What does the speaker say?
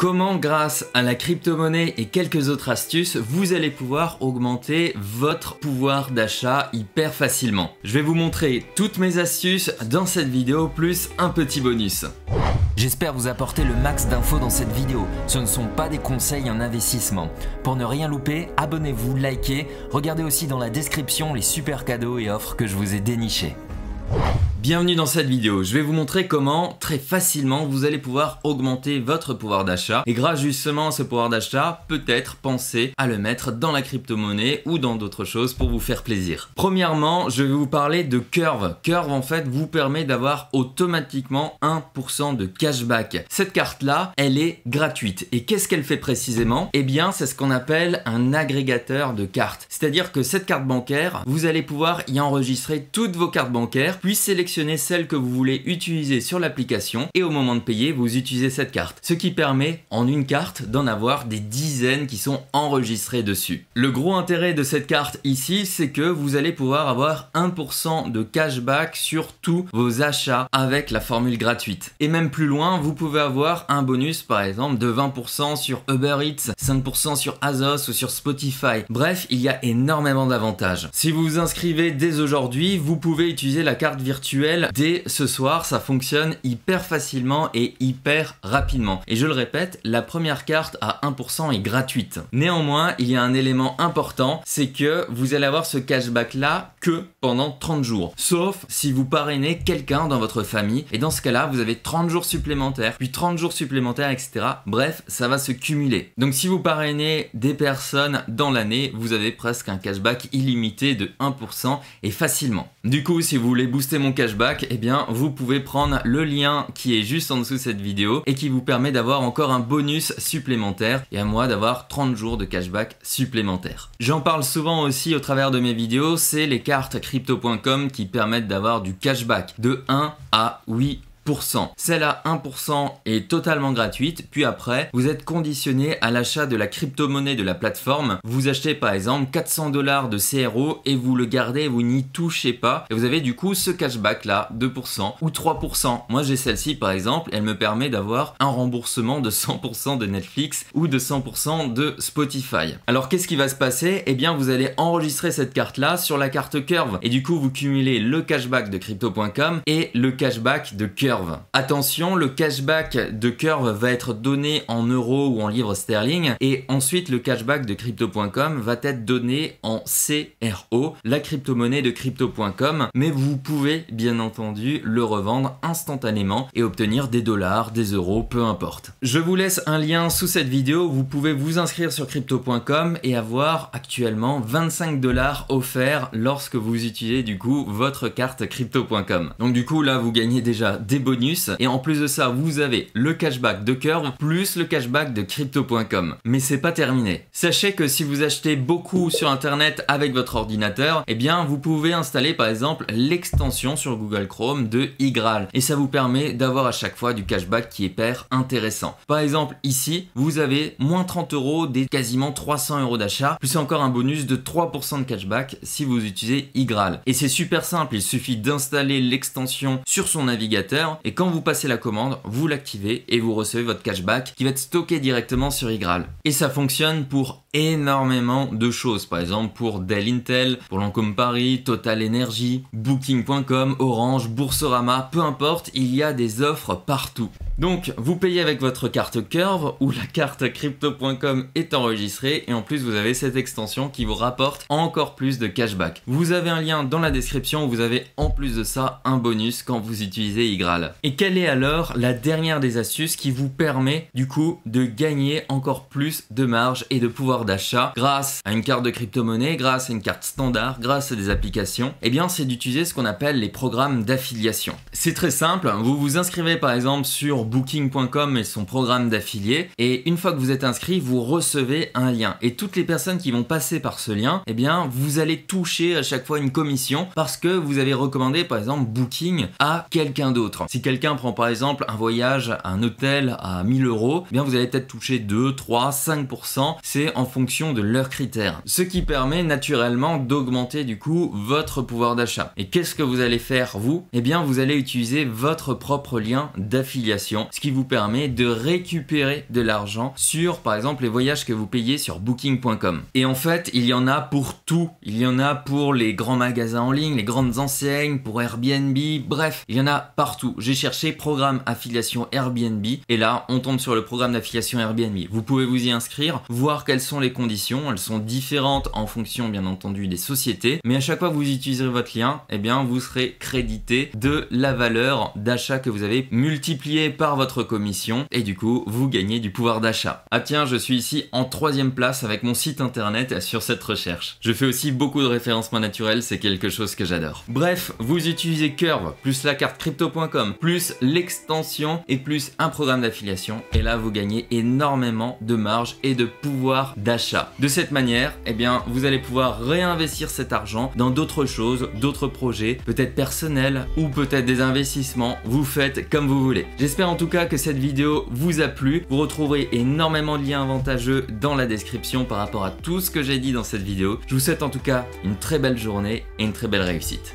comment grâce à la crypto-monnaie et quelques autres astuces, vous allez pouvoir augmenter votre pouvoir d'achat hyper facilement. Je vais vous montrer toutes mes astuces dans cette vidéo, plus un petit bonus. J'espère vous apporter le max d'infos dans cette vidéo. Ce ne sont pas des conseils en investissement. Pour ne rien louper, abonnez-vous, likez, regardez aussi dans la description les super cadeaux et offres que je vous ai dénichés. Bienvenue dans cette vidéo, je vais vous montrer comment très facilement vous allez pouvoir augmenter votre pouvoir d'achat et grâce justement à ce pouvoir d'achat, peut-être penser à le mettre dans la crypto-monnaie ou dans d'autres choses pour vous faire plaisir. Premièrement, je vais vous parler de Curve. Curve en fait vous permet d'avoir automatiquement 1% de cashback. Cette carte là, elle est gratuite et qu'est-ce qu'elle fait précisément Eh bien c'est ce qu'on appelle un agrégateur de cartes. C'est-à-dire que cette carte bancaire, vous allez pouvoir y enregistrer toutes vos cartes bancaires puis sélectionner celle que vous voulez utiliser sur l'application et au moment de payer, vous utilisez cette carte. Ce qui permet en une carte d'en avoir des dizaines qui sont enregistrées dessus. Le gros intérêt de cette carte ici, c'est que vous allez pouvoir avoir 1% de cashback sur tous vos achats avec la formule gratuite. Et même plus loin, vous pouvez avoir un bonus par exemple de 20% sur Uber Eats, 5% sur Azos ou sur Spotify. Bref, il y a énormément d'avantages. Si vous vous inscrivez dès aujourd'hui, vous pouvez utiliser la carte virtuelle dès ce soir. Ça fonctionne hyper facilement et hyper rapidement. Et je le répète, la première carte à 1% est gratuite. Néanmoins, il y a un élément important, c'est que vous allez avoir ce cashback là que pendant 30 jours. Sauf si vous parrainez quelqu'un dans votre famille. Et dans ce cas-là, vous avez 30 jours supplémentaires, puis 30 jours supplémentaires, etc. Bref, ça va se cumuler. Donc si vous parrainez des personnes dans l'année, vous avez presque un cashback illimité de 1% et facilement. Du coup, si vous voulez booster mon cashback, et eh bien vous pouvez prendre le lien qui est juste en dessous de cette vidéo et qui vous permet d'avoir encore un bonus supplémentaire et à moi d'avoir 30 jours de cashback supplémentaire. J'en parle souvent aussi au travers de mes vidéos, c'est les cartes crypto.com qui permettent d'avoir du cashback de 1 à 8 celle à 1% est totalement gratuite, puis après, vous êtes conditionné à l'achat de la crypto-monnaie de la plateforme. Vous achetez par exemple 400 dollars de CRO et vous le gardez, vous n'y touchez pas. Et vous avez du coup ce cashback là, 2% ou 3%. Moi j'ai celle-ci par exemple, elle me permet d'avoir un remboursement de 100% de Netflix ou de 100% de Spotify. Alors qu'est-ce qui va se passer Eh bien vous allez enregistrer cette carte là sur la carte Curve. Et du coup vous cumulez le cashback de crypto.com et le cashback de Curve. Attention, le cashback de Curve va être donné en euros ou en livres sterling et ensuite le cashback de crypto.com va être donné en CRO, la crypto-monnaie de crypto.com, mais vous pouvez bien entendu le revendre instantanément et obtenir des dollars, des euros, peu importe. Je vous laisse un lien sous cette vidéo, vous pouvez vous inscrire sur crypto.com et avoir actuellement 25 dollars offerts lorsque vous utilisez du coup votre carte crypto.com. Donc du coup là vous gagnez déjà des bonus et en plus de ça, vous avez le cashback de Curve plus le cashback de crypto.com. Mais c'est pas terminé. Sachez que si vous achetez beaucoup sur internet avec votre ordinateur, eh bien vous pouvez installer par exemple l'extension sur Google Chrome de iGral et ça vous permet d'avoir à chaque fois du cashback qui est hyper intéressant. Par exemple ici, vous avez moins 30 euros des quasiment 300 euros d'achat, plus encore un bonus de 3% de cashback si vous utilisez iGral. Et c'est super simple, il suffit d'installer l'extension sur son navigateur Hein. et quand vous passez la commande, vous l'activez et vous recevez votre cashback qui va être stocké directement sur Ygral. Et ça fonctionne pour énormément de choses. Par exemple, pour Dell Intel, pour Lancôme Paris, Total Energy, Booking.com, Orange, Boursorama, peu importe, il y a des offres partout. Donc, vous payez avec votre carte Curve ou la carte crypto.com est enregistrée et en plus vous avez cette extension qui vous rapporte encore plus de cashback. Vous avez un lien dans la description où vous avez en plus de ça un bonus quand vous utilisez iGral. Et quelle est alors la dernière des astuces qui vous permet du coup de gagner encore plus de marge et de pouvoir d'achat grâce à une carte de crypto-monnaie, grâce à une carte standard, grâce à des applications, et eh bien c'est d'utiliser ce qu'on appelle les programmes d'affiliation. C'est très simple, vous vous inscrivez par exemple sur booking.com et son programme d'affilié et une fois que vous êtes inscrit, vous recevez un lien et toutes les personnes qui vont passer par ce lien, et eh bien vous allez toucher à chaque fois une commission parce que vous avez recommandé par exemple Booking à quelqu'un d'autre. Si quelqu'un prend par exemple un voyage à un hôtel à 1000 euros, eh bien vous allez peut-être toucher 2, 3, 5%, c'est en fonction de leurs critères. Ce qui permet naturellement d'augmenter du coup votre pouvoir d'achat. Et qu'est-ce que vous allez faire vous Eh bien vous allez utiliser votre propre lien d'affiliation, ce qui vous permet de récupérer de l'argent sur par exemple les voyages que vous payez sur booking.com. Et en fait il y en a pour tout. Il y en a pour les grands magasins en ligne, les grandes enseignes, pour Airbnb, bref, il y en a partout. J'ai cherché programme affiliation Airbnb et là on tombe sur le programme d'affiliation Airbnb. Vous pouvez vous y inscrire, voir quels sont les conditions, elles sont différentes en fonction bien entendu des sociétés, mais à chaque fois que vous utiliserez votre lien, eh bien vous serez crédité de la valeur d'achat que vous avez multipliée par votre commission et du coup vous gagnez du pouvoir d'achat. Ah tiens, je suis ici en troisième place avec mon site internet sur cette recherche. Je fais aussi beaucoup de référencement naturel, c'est quelque chose que j'adore. Bref, vous utilisez Curve, plus la carte crypto.com, plus l'extension et plus un programme d'affiliation et là vous gagnez énormément de marge et de pouvoir d'achat de cette manière, eh bien, vous allez pouvoir réinvestir cet argent dans d'autres choses, d'autres projets, peut-être personnels ou peut-être des investissements. Vous faites comme vous voulez. J'espère en tout cas que cette vidéo vous a plu. Vous retrouverez énormément de liens avantageux dans la description par rapport à tout ce que j'ai dit dans cette vidéo. Je vous souhaite en tout cas une très belle journée et une très belle réussite.